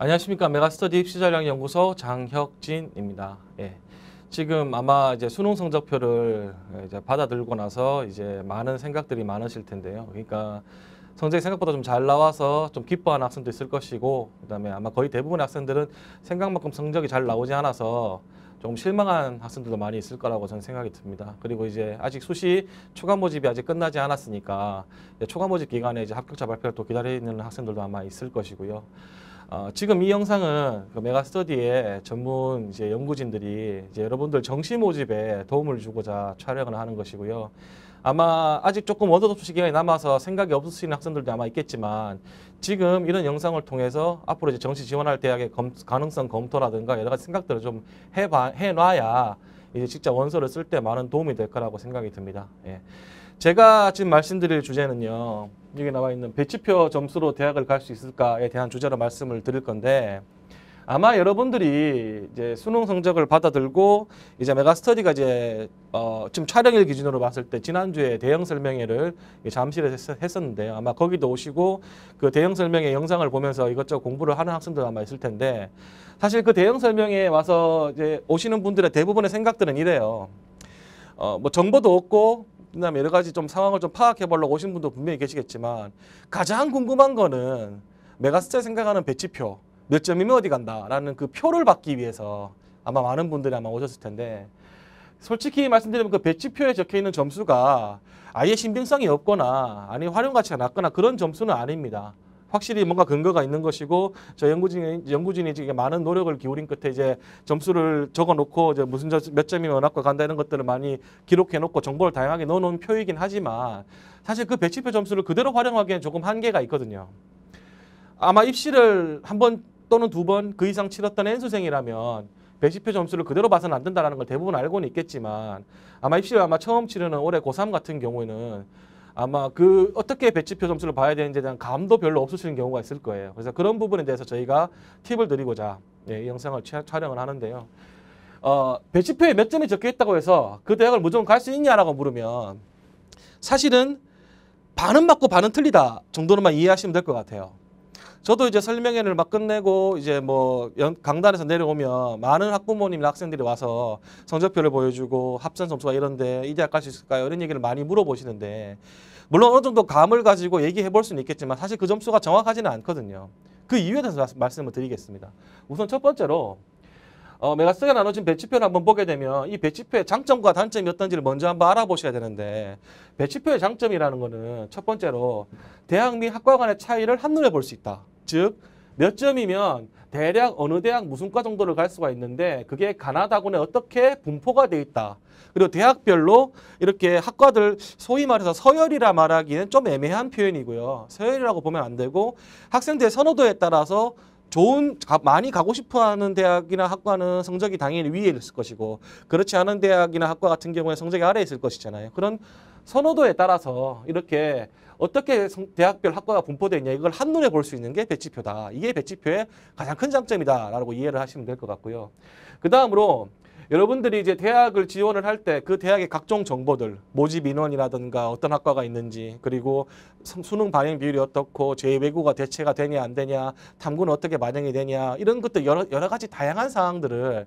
안녕하십니까 메가스터디 입시전략연구소 장혁진입니다. 예. 지금 아마 이제 수능 성적표를 이제 받아들고 나서 이제 많은 생각들이 많으실 텐데요. 그러니까 성적이 생각보다 좀 잘 나와서 좀 기뻐하는 학생도 있을 것이고 그다음에 아마 거의 대부분의 학생들은 생각만큼 성적이 잘 나오지 않아서 좀 실망한 학생들도 많이 있을 거라고 저는 생각이 듭니다. 그리고 이제 아직 수시 초과 모집이 아직 끝나지 않았으니까 초과 모집 기간에 이제 합격자 발표를 또 기다리는 학생들도 아마 있을 것이고요. 어, 지금 이 영상은 그 메가스터디의 전문 이제 연구진들이 이제 여러분들 정시 모집에 도움을 주고자 촬영을 하는 것이고요. 아마 아직 조금 원서접수 기간이 남아서 생각이 없으신 학생들도 아마 있겠지만 지금 이런 영상을 통해서 앞으로 이제 정시 지원할 대학의 검, 가능성 검토라든가 여러 가지 생각들을 좀 해 봐, 해놔야 이제 직접 원서를 쓸 때 많은 도움이 될 거라고 생각이 듭니다. 예. 제가 지금 말씀드릴 주제는요. 여기 나와 있는 배치표 점수로 대학을 갈 수 있을까에 대한 주제로 말씀을 드릴 건데 아마 여러분들이 이제 수능 성적을 받아들고 이제 메가스터디가 이제 어, 지금 촬영일 기준으로 봤을 때 지난주에 대형 설명회를 잠실에 서 했었는데요. 아마 거기도 오시고 그 대형 설명회 영상을 보면서 이것저것 공부를 하는 학생들 아마 있을 텐데 사실 그 대형 설명회에 와서 이제 오시는 분들의 대부분의 생각들은 이래요. 어, 뭐 정보도 없고 그다음에 여러 가지 좀 상황을 좀 파악해 보려고 오신 분도 분명히 계시겠지만 가장 궁금한 거는 메가스터 생각하는 배치표 몇 점이면 어디 간다라는 그 표를 받기 위해서 아마 많은 분들이 아마 오셨을 텐데 솔직히 말씀드리면 그 배치표에 적혀 있는 점수가 아예 신빙성이 없거나 아니 활용 가치가 낮거나 그런 점수는 아닙니다. 확실히 뭔가 근거가 있는 것이고 저 연구진이 연구진이 지금 많은 노력을 기울인 끝에 이제 점수를 적어놓고 이제 무슨 몇 점이 몇 학과 간다 이런 것들을 많이 기록해놓고 정보를 다양하게 넣어놓은 표이긴 하지만 사실 그 배치표 점수를 그대로 활용하기엔 조금 한계가 있거든요. 아마 입시를 한 번 또는 두 번 그 이상 치렀던 N수생이라면 배치표 점수를 그대로 봐서는 안된다는걸 대부분 알고는 있겠지만 아마 입시를 아마 처음 치르는 올해 고3 같은 경우에는 아마 그 어떻게 배치표 점수를 봐야 되는지에 대한 감도 별로 없으시는 경우가 있을 거예요. 그래서 그런 부분에 대해서 저희가 팁을 드리고자 예, 이 영상을 취하, 촬영을 하는데요. 어, 배치표에 몇 점이 적혀 있다고 해서 그 대학을 무조건 갈 수 있냐라고 물으면 사실은 반은 맞고 반은 틀리다 정도로만 이해하시면 될 것 같아요. 저도 이제 설명회를 막 끝내고 이제 뭐 연, 강단에서 내려오면 많은 학부모님 학생들이 와서 성적표를 보여주고 합산 점수가 이런데 이 대학 갈 수 있을까요? 이런 얘기를 많이 물어보시는데 물론 어느 정도 감을 가지고 얘기해 볼 수는 있겠지만 사실 그 점수가 정확하지는 않거든요. 그 이유에 대해서 말씀을 드리겠습니다. 우선 첫 번째로 어, 메가스가 나눠진 배치표를 한번 보게 되면 이 배치표의 장점과 단점이 어떤지를 먼저 한번 알아보셔야 되는데 배치표의 장점이라는 거는 첫 번째로 대학 및 학과 간의 차이를 한눈에 볼 수 있다. 즉몇 점이면 대략 어느 대학 무슨 과 정도를 갈 수가 있는데 그게 가나다군에 어떻게 분포가 돼 있다. 그리고 대학별로 이렇게 학과들 소위 말해서 서열이라 말하기는 좀 애매한 표현이고요. 서열이라고 보면 안 되고 학생들의 선호도에 따라서 좋은 많이 가고 싶어하는 대학이나 학과는 성적이 당연히 위에 있을 것이고 그렇지 않은 대학이나 학과 같은 경우에 성적이 아래에 있을 것이잖아요. 그런 선호도에 따라서 이렇게 어떻게 성, 대학별 학과가 분포되어 있냐 이걸 한눈에 볼 수 있는 게 배치표다. 이게 배치표의 가장 큰 장점이다라고 이해를 하시면 될 것 같고요. 그 다음으로 여러분들이 이제 대학을 지원을 할 때 그 대학의 각종 정보들, 모집 인원이라든가 어떤 학과가 있는지, 그리고 수능 반영 비율이 어떻고 제2외고가 대체가 되냐 안 되냐, 탐구는 어떻게 반영이 되냐 이런 것들 여러, 여러 가지 다양한 사항들을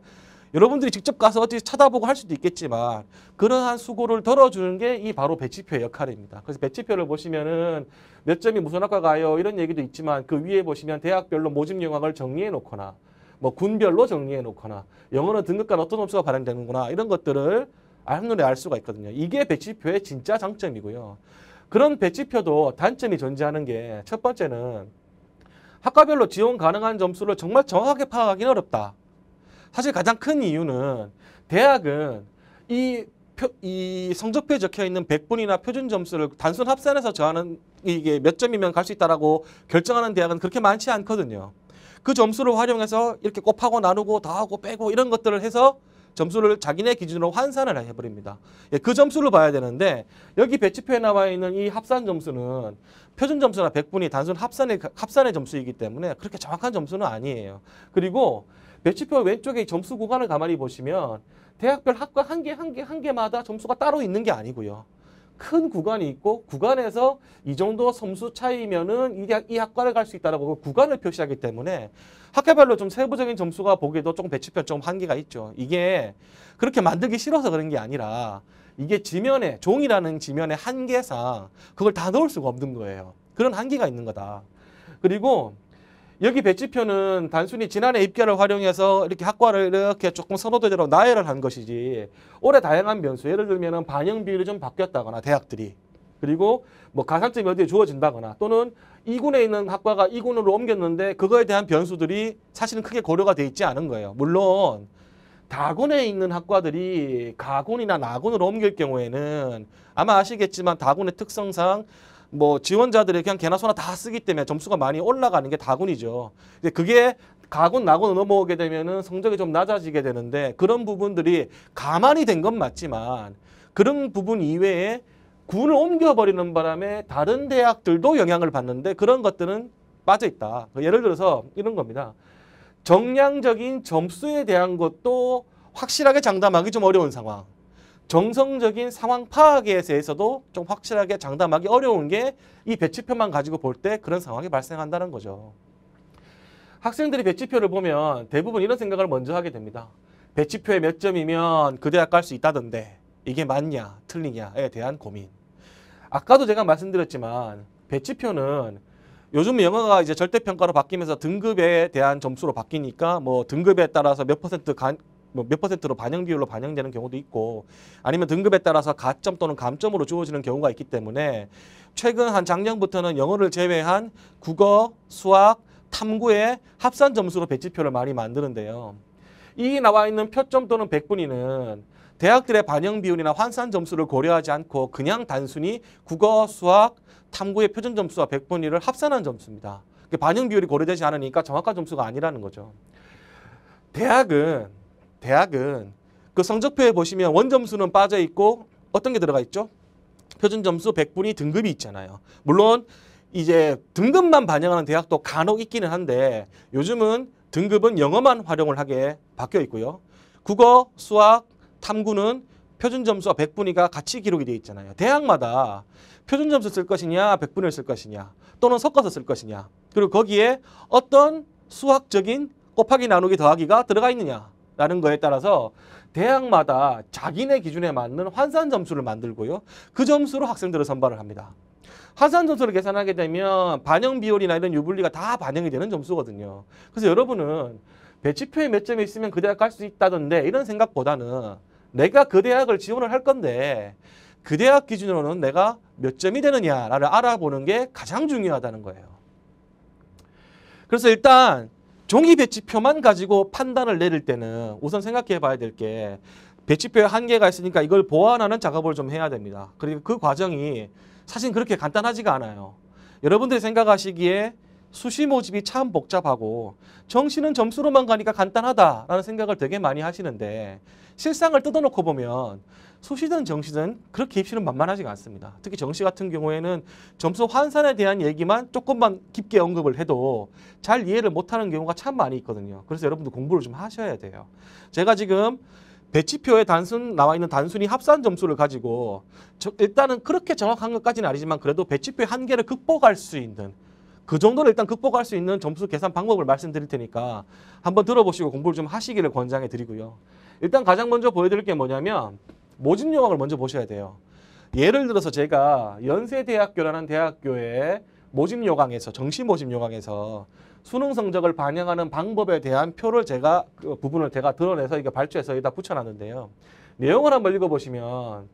여러분들이 직접 가서 어떻게 찾아보고 할 수도 있겠지만 그러한 수고를 덜어주는 게 이 바로 배치표의 역할입니다. 그래서 배치표를 보시면은 몇 점이 무슨 학과 가요 이런 얘기도 있지만 그 위에 보시면 대학별로 모집 영역을 정리해 놓거나 뭐 군별로 정리해 놓거나 영어는 등급간 어떤 점수가 발행되는구나 이런 것들을 한눈에 알 수가 있거든요. 이게 배치표의 진짜 장점이고요. 그런 배치표도 단점이 존재하는 게 첫 번째는 학과별로 지원 가능한 점수를 정말 정확하게 파악하기는 어렵다. 사실 가장 큰 이유는 대학은 이, 표, 이 성적표에 적혀 있는 100분이나 표준 점수를 단순 합산해서 저하는 이게 몇 점이면 갈 수 있다라고 결정하는 대학은 그렇게 많지 않거든요. 그 점수를 활용해서 이렇게 곱하고 나누고 더하고 빼고 이런 것들을 해서 점수를 자기네 기준으로 환산을 해버립니다. 예, 그 점수를 봐야 되는데 여기 배치표에 나와 있는 이 합산 점수는 표준 점수나 백분이 단순 합산의, 합산의 점수이기 때문에 그렇게 정확한 점수는 아니에요. 그리고 배치표 왼쪽에 점수 구간을 가만히 보시면 대학별 학과 한 개 한 개 한 개마다 점수가 따로 있는 게 아니고요. 큰 구간이 있고 구간에서 이 정도 점수 차이면은 이, 학이 학과를 갈 수 있다라고 그 구간을 표시하기 때문에 학교별로 좀 세부적인 점수가 보기에도 조금 배치표 좀 한계가 있죠. 이게 그렇게 만들기 싫어서 그런 게 아니라 이게 지면에 종이라는 지면의 한계상 그걸 다 넣을 수가 없는 거예요. 그런 한계가 있는 거다. 그리고 여기 배치표는 단순히 지난해 입결을 활용해서 이렇게 학과를 이렇게 조금 선호도대로 나열을 한 것이지 올해 다양한 변수 예를 들면 반영 비율이 좀 바뀌었다거나 대학들이 그리고 뭐 가산점이 어디에 주어진다거나 또는 이군에 있는 학과가 이군으로 옮겼는데 그거에 대한 변수들이 사실은 크게 고려가 돼 있지 않은 거예요. 물론 다군에 있는 학과들이 가군이나 나군으로 옮길 경우에는 아마 아시겠지만 다군의 특성상 뭐 지원자들이 그냥 개나 소나 다 쓰기 때문에 점수가 많이 올라가는 게 다군이죠. 근데 그게 가군 나군 넘어오게 되면은 성적이 좀 낮아지게 되는데 그런 부분들이 가만히 된 건 맞지만 그런 부분 이외에 군을 옮겨버리는 바람에 다른 대학들도 영향을 받는데 그런 것들은 빠져 있다. 예를 들어서 이런 겁니다. 정량적인 점수에 대한 것도 확실하게 장담하기 좀 어려운 상황. 정성적인 상황 파악에 대해서도 좀 확실하게 장담하기 어려운 게 이 배치표만 가지고 볼 때 그런 상황이 발생한다는 거죠. 학생들이 배치표를 보면 대부분 이런 생각을 먼저 하게 됩니다. 배치표에 몇 점이면 그 대학 갈 수 있다던데 이게 맞냐 틀리냐에 대한 고민. 아까도 제가 말씀드렸지만 배치표는 요즘 영어가 이제 절대평가로 바뀌면서 등급에 대한 점수로 바뀌니까 뭐 등급에 따라서 몇 퍼센트 간, 뭐몇 퍼센트로 반영 비율로 반영되는 경우도 있고 아니면 등급에 따라서 가점 또는 감점으로 주어지는 경우가 있기 때문에 최근 한 작년부터는 영어를 제외한 국어, 수학, 탐구의 합산 점수로 배치표를 많이 만드는데요. 이 나와 있는 표점 또는 백분위는 대학들의 반영 비율이나 환산 점수를 고려하지 않고 그냥 단순히 국어, 수학, 탐구의 표준 점수와 백분위를 합산한 점수입니다. 그러니까 반영 비율이 고려되지 않으니까 정확한 점수가 아니라는 거죠. 대학은 대학은 그 성적표에 보시면 원점수는 빠져 있고 어떤 게 들어가 있죠? 표준 점수 100분이 등급이 있잖아요. 물론 이제 등급만 반영하는 대학도 간혹 있기는 한데 요즘은 등급은 영어만 활용을 하게 바뀌어 있고요. 국어, 수학, 탐구는 표준 점수와 100분위가 같이 기록이 되어 있잖아요. 대학마다 표준 점수 쓸 것이냐, 100분위를 쓸 것이냐, 또는 섞어서 쓸 것이냐, 그리고 거기에 어떤 수학적인 곱하기 나누기 더하기가 들어가 있느냐. 라는 거에 따라서 대학마다 자기네 기준에 맞는 환산 점수를 만들고요. 그 점수로 학생들을 선발을 합니다. 환산 점수를 계산하게 되면 반영 비율이나 이런 유불리가 다 반영이 되는 점수거든요. 그래서 여러분은 배치표에 몇 점이 있으면 그 대학 갈 수 있다던데 이런 생각보다는 내가 그 대학을 지원을 할 건데 그 대학 기준으로는 내가 몇 점이 되느냐를 알아보는 게 가장 중요하다는 거예요. 그래서 일단 종이 배치표만 가지고 판단을 내릴 때는 우선 생각해 봐야 될 게 배치표에 한계가 있으니까 이걸 보완하는 작업을 좀 해야 됩니다. 그리고 그 과정이 사실 그렇게 간단하지가 않아요. 여러분들이 생각하시기에 수시 모집이 참 복잡하고 정시는 점수로만 가니까 간단하다라는 생각을 되게 많이 하시는데 실상을 뜯어놓고 보면 수시든 정시든 그렇게 입시는 만만하지가 않습니다. 특히 정시 같은 경우에는 점수 환산에 대한 얘기만 조금만 깊게 언급을 해도 잘 이해를 못하는 경우가 참 많이 있거든요. 그래서 여러분도 공부를 좀 하셔야 돼요. 제가 지금 배치표에 단순 나와 있는 단순히 합산 점수를 가지고 일단은 그렇게 정확한 것까지는 아니지만 그래도 배치표의 한계를 극복할 수 있는 그정도는 일단 극복할 수 있는 점수 계산 방법을 말씀드릴 테니까 한번 들어보시고 공부를 좀 하시기를 권장해 드리고요. 일단 가장 먼저 보여드릴 게 뭐냐면 모집 요강을 먼저 보셔야 돼요. 예를 들어서 제가 연세대학교라는 대학교의 모집 요강에서 정시 모집 요강에서 수능 성적을 반영하는 방법에 대한 표를 제가 그 부분을 제가 드러내서 이게 발주해서 여기다 붙여놨는데요. 내용을 한번 읽어보시면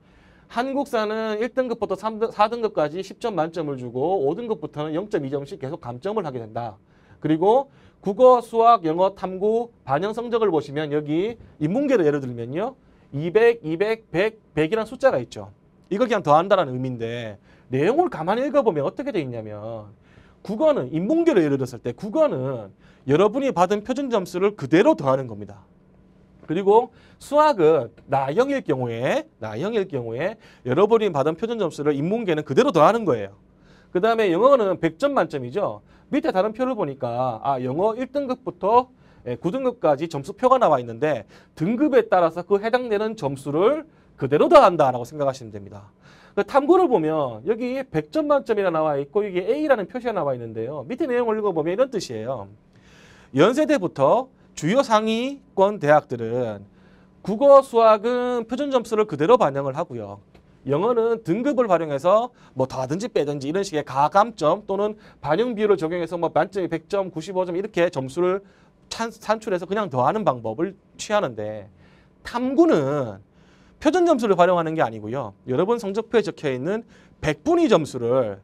한국사는 1등급부터 3등, 4등급까지 10점 만점을 주고 5등급부터는 0.2점씩 계속 감점을 하게 된다. 그리고 국어, 수학, 영어, 탐구, 반영 성적을 보시면 여기 인문계를 예를 들면요. 200, 200, 100, 100이라는 숫자가 있죠. 이걸 그냥 더한다는 의미인데 내용을 가만히 읽어보면 어떻게 되어 있냐면 국어는 인문계로 예를 들었을 때 국어는 여러분이 받은 표준 점수를 그대로 더하는 겁니다. 그리고 수학은 나형일 경우에 나형일 경우에 여러분이 받은 표준 점수를 인문계는 그대로 더하는 거예요. 그 다음에 영어는 100점 만점이죠. 밑에 다른 표를 보니까 아 영어 1등급부터 9등급까지 예, 점수표가 나와 있는데 등급에 따라서 그 해당되는 점수를 그대로 더한다라고 생각하시면 됩니다. 그 탐구를 보면 여기 100점 만점이라 나와 있고 이게 A라는 표시가 나와 있는데요. 밑에 내용을 읽어보면 이런 뜻이에요. 연세대부터 주요 상위권 대학들은 국어, 수학은 표준 점수를 그대로 반영을 하고요. 영어는 등급을 활용해서 뭐더든지 빼든지 이런 식의 가감점 또는 반영 비율을 적용해서 뭐 만점이 100점, 95점 이렇게 점수를 산출해서 그냥 더하는 방법을 취하는데 탐구는 표준 점수를 활용하는 게 아니고요. 여러분 성적표에 적혀 있는 백분위 점수를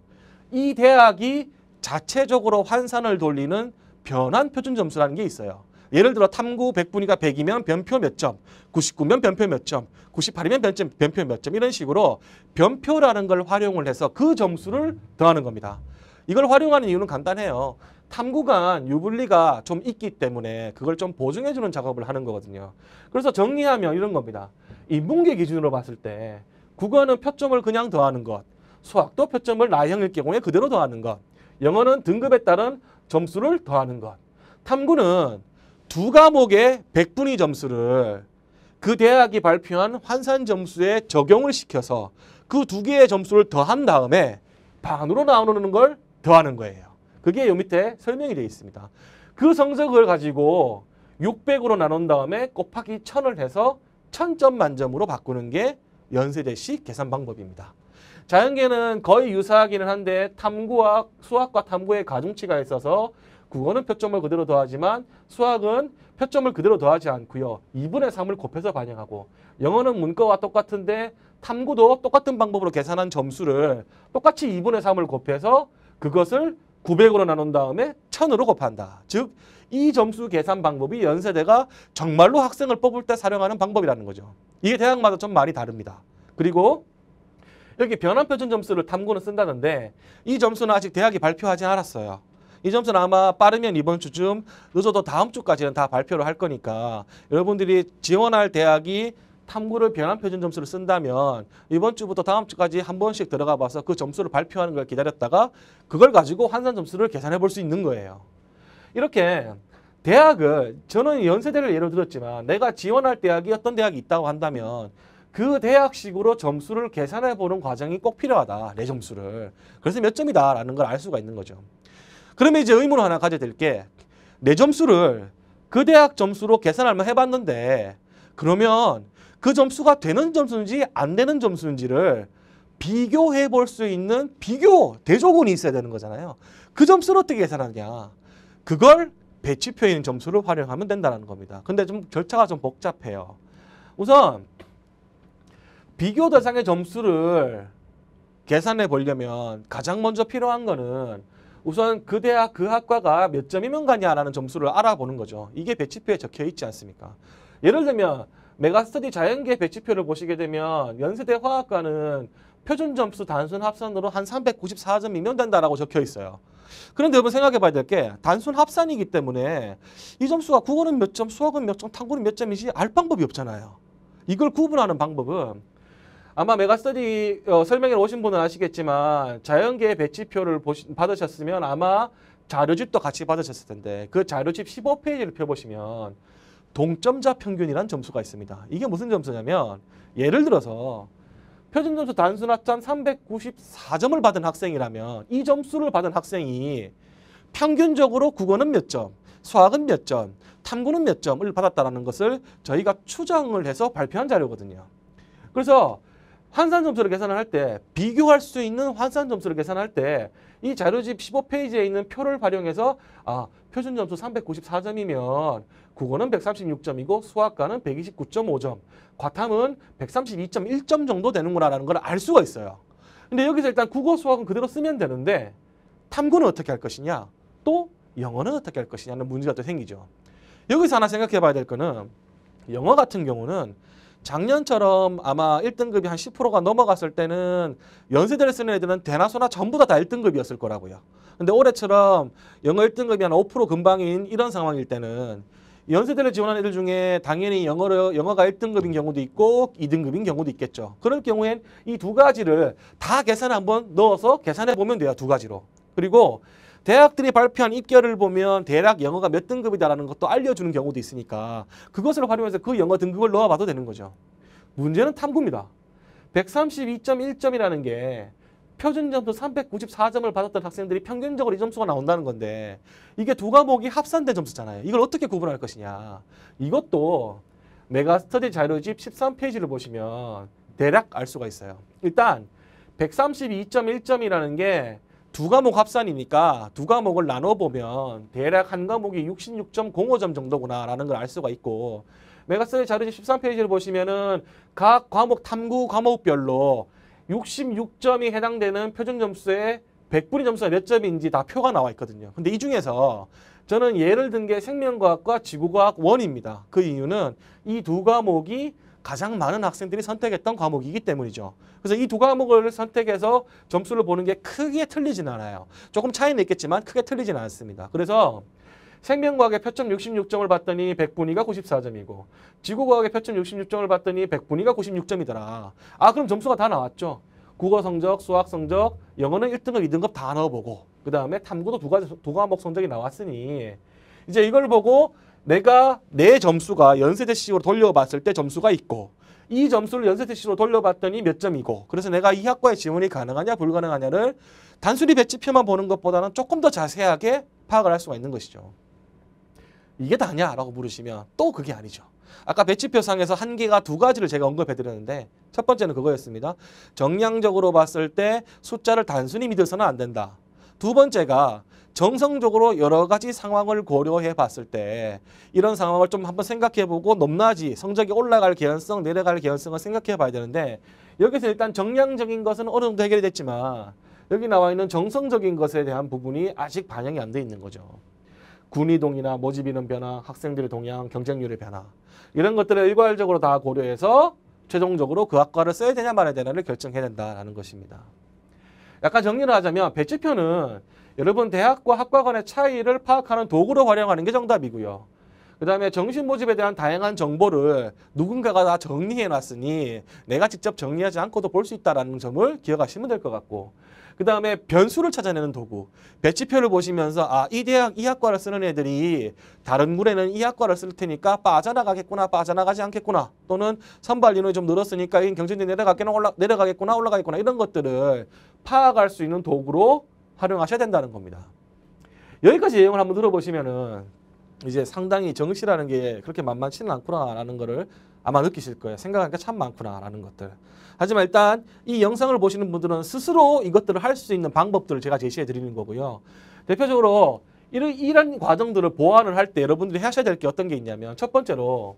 이 대학이 자체적으로 환산을 돌리는 변환 표준 점수라는 게 있어요. 예를 들어 탐구 1 0 0분위가1 0 0이면 변표 몇 점, 9 9면 변표 몇 점, 9 8이면 변점, 변표 몇 점 이런 식으로 변표라는 걸 활용을 해서 그 점수를 더하는 겁니다. 이걸 활용하는 이유는 간단해요. 탐구간 유불리가 좀 있기 때문에 그걸 좀 보증해주는 작업을 하는 거거든요. 그래서 정리하면 이런 겁니다. 인문계 기준으로 봤을 때 국어는 표점을 그냥 더하는 것, 수학도 표점을 나형일 경우에 그대로 더하는 것, 영어는 등급에 따른 점수를 더하는 것, 탐구는 두 과목의 백분위 점수를 그 대학이 발표한 환산 점수에 적용을 시켜서 그 두 개의 점수를 더한 다음에 반으로 나누는 걸 더하는 거예요. 그게 요 밑에 설명이 되어 있습니다. 그 성적을 가지고 600으로 나눈 다음에 곱하기 1000을 해서 1000점 만점으로 바꾸는 게 연세대식 계산 방법입니다. 자연계는 거의 유사하기는 한데 탐구와 수학과 탐구의 가중치가 있어서 국어는 표점을 그대로 더하지만 수학은 표점을 그대로 더하지 않고요. 2분의 3을 곱해서 반영하고 영어는 문과와 똑같은데 탐구도 똑같은 방법으로 계산한 점수를 똑같이 2분의 3을 곱해서 그것을 900으로 나눈 다음에 1000으로 곱한다. 즉, 이 점수 계산 방법이 연세대가 정말로 학생을 뽑을 때 사용하는 방법이라는 거죠. 이게 대학마다 좀 많이 다릅니다. 그리고 여기 변환표준 점수를 탐구는 쓴다는데 이 점수는 아직 대학이 발표하지 않았어요. 이 점수는 아마 빠르면 이번 주쯤 늦어도 다음 주까지는 다 발표를 할 거니까 여러분들이 지원할 대학이 탐구를 변환 표준 점수를 쓴다면 이번 주부터 다음 주까지 한 번씩 들어가 봐서 그 점수를 발표하는 걸 기다렸다가 그걸 가지고 환산 점수를 계산해 볼 수 있는 거예요. 이렇게 대학을 저는 연세대를 예로 들었지만 내가 지원할 대학이 어떤 대학이 있다고 한다면 그 대학식으로 점수를 계산해 보는 과정이 꼭 필요하다. 내 점수를. 그래서 몇 점이다라는 걸 알 수가 있는 거죠. 그러면 이제 의문을 하나 가져야 될 게 내 점수를 그 대학 점수로 계산할만 해봤는데 그러면 그 점수가 되는 점수인지 안 되는 점수인지를 비교해 볼 수 있는 비교 대조군이 있어야 되는 거잖아요. 그 점수를 어떻게 계산하냐. 그걸 배치표에 있는 점수를 활용하면 된다는 겁니다. 근데 좀 절차가 좀 복잡해요. 우선 비교 대상의 점수를 계산해 보려면 가장 먼저 필요한 거는 우선 그 대학 그 학과가 몇 점이면 가냐라는 점수를 알아보는 거죠. 이게 배치표에 적혀 있지 않습니까? 예를 들면 메가스터디 자연계 배치표를 보시게 되면 연세대 화학과는 표준 점수 단순 합산으로 한 394점이면 된다라고 적혀 있어요. 그런데 여러분 생각해 봐야 될 게 단순 합산이기 때문에 이 점수가 국어는 몇 점, 수학은 몇 점, 탐구는 몇 점인지 알 방법이 없잖아요. 이걸 구분하는 방법은 아마 메가스터디 어, 설명에 오신 분은 아시겠지만 자연계 배치표를 보시, 받으셨으면 아마 자료집도 같이 받으셨을 텐데 그 자료집 15페이지를 펴보시면 동점자 평균이란 점수가 있습니다. 이게 무슨 점수냐면 예를 들어서 표준점수 단순 합산 394점을 받은 학생이라면 이 점수를 받은 학생이 평균적으로 국어는 몇 점, 수학은 몇 점, 탐구는 몇 점을 받았다는 것을 저희가 추정을 해서 발표한 자료거든요. 그래서 환산 점수를 계산을 할때 비교할 수 있는 환산 점수를 계산할 때 이 자료집 15페이지에 있는 표를 활용해서 아 표준 점수 394점이면 국어는 136점이고 수학과는 129.5점, 과탐은 132.1점 정도 되는구나라는 걸 알 수가 있어요. 근데 여기서 일단 국어 수학은 그대로 쓰면 되는데 탐구는 어떻게 할 것이냐 또 영어는 어떻게 할 것이냐는 문제가 또 생기죠. 여기서 하나 생각해 봐야 될 거는 영어 같은 경우는 작년처럼 아마 1등급이 한 10%가 넘어갔을 때는 연세대를 쓰는 애들은 대나소나 전부 다다 1등급이었을 거라고요. 근데 올해처럼 영어 1등급이 한 5%금방인 이런 상황일 때는 연세대를 지원한 애들 중에 당연히 영어로, 영어가 1등급인 경우도 있고 2등급인 경우도 있겠죠. 그럴 경우엔 이 두 가지를 다 계산을 한번 넣어서 계산해 보면 돼요. 두 가지로. 그리고 대학들이 발표한 입결을 보면 대략 영어가 몇 등급이다라는 것도 알려주는 경우도 있으니까 그것을 활용해서 그 영어 등급을 넣어봐도 되는 거죠. 문제는 탐구입니다. 132.1점이라는 게 표준 점수 394점을 받았던 학생들이 평균적으로 이 점수가 나온다는 건데 이게 두 과목이 합산된 점수잖아요. 이걸 어떻게 구분할 것이냐. 이것도 내가 스터디 자료집 13페이지를 보시면 대략 알 수가 있어요. 일단 132.1점이라는 게 두 과목 합산이니까 두 과목을 나눠보면 대략 한 과목이 66.05점 정도구나라는 걸 알 수가 있고 메가스터디 자료집 13페이지를 보시면은 각 과목 탐구 과목별로 66점이 해당되는 표준 점수에 100분의 점수가 몇 점인지 다 표가 나와 있거든요. 근데 이 중에서 저는 예를 든 게 생명과학과 지구과학 1입니다그 이유는 이 두 과목이 가장 많은 학생들이 선택했던 과목이기 때문이죠. 그래서 이 두 과목을 선택해서 점수를 보는 게 크게 틀리진 않아요. 조금 차이는 있겠지만 크게 틀리진 않습니다. 그래서 생명과학의 표점 66점을 봤더니 백분위가 94점이고 지구과학의 표점 66점을 봤더니 백분위가 96점이더라. 아 그럼 점수가 다 나왔죠. 국어 성적, 수학 성적, 영어는 1등급, 2등급 다 넣어보고 그 다음에 탐구도 두, 가지, 두 과목 성적이 나왔으니 이제 이걸 보고 내가 내 점수가 연세대식으로 돌려봤을 때 점수가 있고 이 점수를 연세대시로 돌려봤더니 몇 점이고 그래서 내가 이 학과에 지원이 가능하냐 불가능하냐를 단순히 배치표만 보는 것보다는 조금 더 자세하게 파악을 할 수가 있는 것이죠. 이게 다냐라고 물으시면 또 그게 아니죠. 아까 배치표상에서 한개가두 가지를 제가 언급해드렸는데 첫 번째는 그거였습니다. 정량적으로 봤을 때 숫자를 단순히 믿어서는 안 된다. 두 번째가 정성적으로 여러 가지 상황을 고려해 봤을 때 이런 상황을 좀 한번 생각해 보고 높낮이 성적이 올라갈 개연성 내려갈 개연성을 생각해 봐야 되는데 여기서 일단 정량적인 것은 어느 정도 해결이 됐지만 여기 나와 있는 정성적인 것에 대한 부분이 아직 반영이 안 돼 있는 거죠. 군이동이나 모집 인원 변화, 학생들의 동향, 경쟁률의 변화 이런 것들을 일괄적으로 다 고려해서 최종적으로 그 학과를 써야 되냐 말아야 되냐를 결정해야 된다라는 것입니다. 약간 정리를 하자면 배치표는 여러분 대학과 학과 간의 차이를 파악하는 도구로 활용하는 게 정답이고요. 그 다음에 정신 모집에 대한 다양한 정보를 누군가가 다 정리해 놨으니 내가 직접 정리하지 않고도 볼 수 있다는 점을 기억하시면 될 것 같고 그 다음에 변수를 찾아내는 도구. 배치표를 보시면서 아, 이 대학 이 학과를 쓰는 애들이 다른 물에는 이 학과를 쓸 테니까 빠져나가겠구나, 빠져나가지 않겠구나. 또는 선발 인원이 좀 늘었으니까 이 경쟁률이 내려가겠구나, 올라, 내려가겠구나, 올라가겠구나. 이런 것들을 파악할 수 있는 도구로 활용하셔야 된다는 겁니다. 여기까지 내용을 한번 들어보시면은 이제 상당히 정시라는 게 그렇게 만만치는 않구나라는 거를 아마 느끼실 거예요. 생각하는 게참 많구나라는 것들. 하지만 일단 이 영상을 보시는 분들은 스스로 이것들을 할 수 있는 방법들을 제가 제시해 드리는 거고요. 대표적으로 이런, 이런 과정들을 보완을 할 때 여러분들이 하셔야 될 게 어떤 게 있냐면 첫 번째로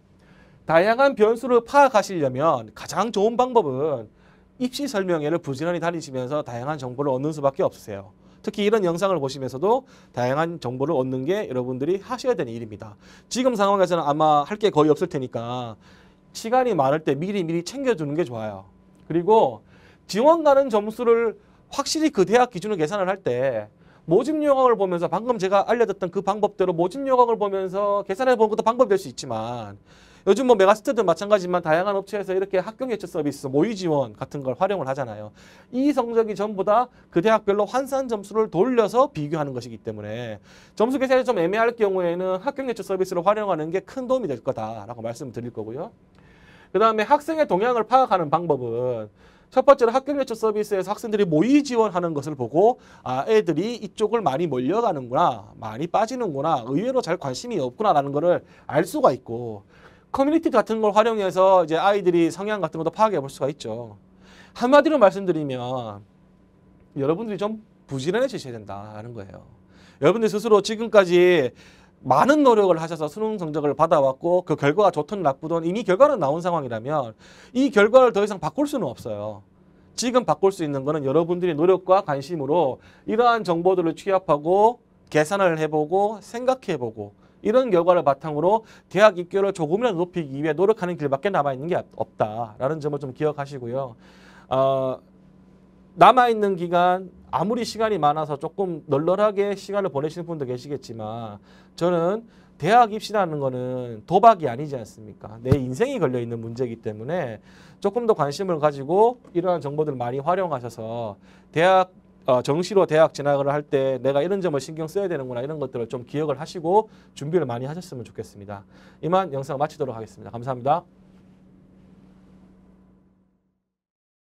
다양한 변수를 파악하시려면 가장 좋은 방법은 입시 설명회를 부지런히 다니시면서 다양한 정보를 얻는 수밖에 없으세요. 특히 이런 영상을 보시면서도 다양한 정보를 얻는 게 여러분들이 하셔야 되는 일입니다. 지금 상황에서는 아마 할 게 거의 없을 테니까 시간이 많을 때 미리 미리 챙겨주는 게 좋아요. 그리고 지원 가는 점수를 확실히 그 대학 기준으로 계산을 할 때 모집 요강을 보면서 방금 제가 알려줬던 그 방법대로 모집 요강을 보면서 계산해 보는 것도 방법이 될 수 있지만 요즘 뭐메가스터드 마찬가지지만 다양한 업체에서 이렇게 학교 개최 서비스, 모의 지원 같은 걸 활용을 하잖아요. 이 성적이 전부 다 그 대학별로 환산 점수를 돌려서 비교하는 것이기 때문에 점수 계산이 좀 애매할 경우에는 학교 개최 서비스를 활용하는 게 큰 도움이 될 거다라고 말씀드릴 거고요. 그 다음에 학생의 동향을 파악하는 방법은 첫 번째로 학교 예체 서비스에서 학생들이 모의 지원하는 것을 보고 아 애들이 이쪽을 많이 몰려가는구나 많이 빠지는구나 의외로 잘 관심이 없구나라는 거를 알 수가 있고 커뮤니티 같은 걸 활용해서 이제 아이들이 성향 같은 것도 파악해 볼 수가 있죠 한마디로 말씀드리면 여러분들이 좀 부지런해지셔야 된다는 거예요 여러분들 스스로 지금까지 많은 노력을 하셔서 수능 성적을 받아왔고 그 결과가 좋든 나쁘든 이미 결과는 나온 상황이라면 이 결과를 더 이상 바꿀 수는 없어요. 지금 바꿀 수 있는 거는 여러분들의 노력과 관심으로 이러한 정보들을 취합하고 계산을 해보고 생각해보고 이런 결과를 바탕으로 대학 입교를 조금이라도 높이기 위해 노력하는 길밖에 남아있는 게 없다라는 점을 좀 기억하시고요. 어, 남아있는 기간 아무리 시간이 많아서 조금 널널하게 시간을 보내시는 분도 계시겠지만 저는 대학 입시라는 거는 도박이 아니지 않습니까? 내 인생이 걸려있는 문제이기 때문에 조금 더 관심을 가지고 이러한 정보들 을 많이 활용하셔서 대학 어, 정시로 대학 진학을 할 때 내가 이런 점을 신경 써야 되는구나 이런 것들을 좀 기억을 하시고 준비를 많이 하셨으면 좋겠습니다. 이만 영상 마치도록 하겠습니다. 감사합니다.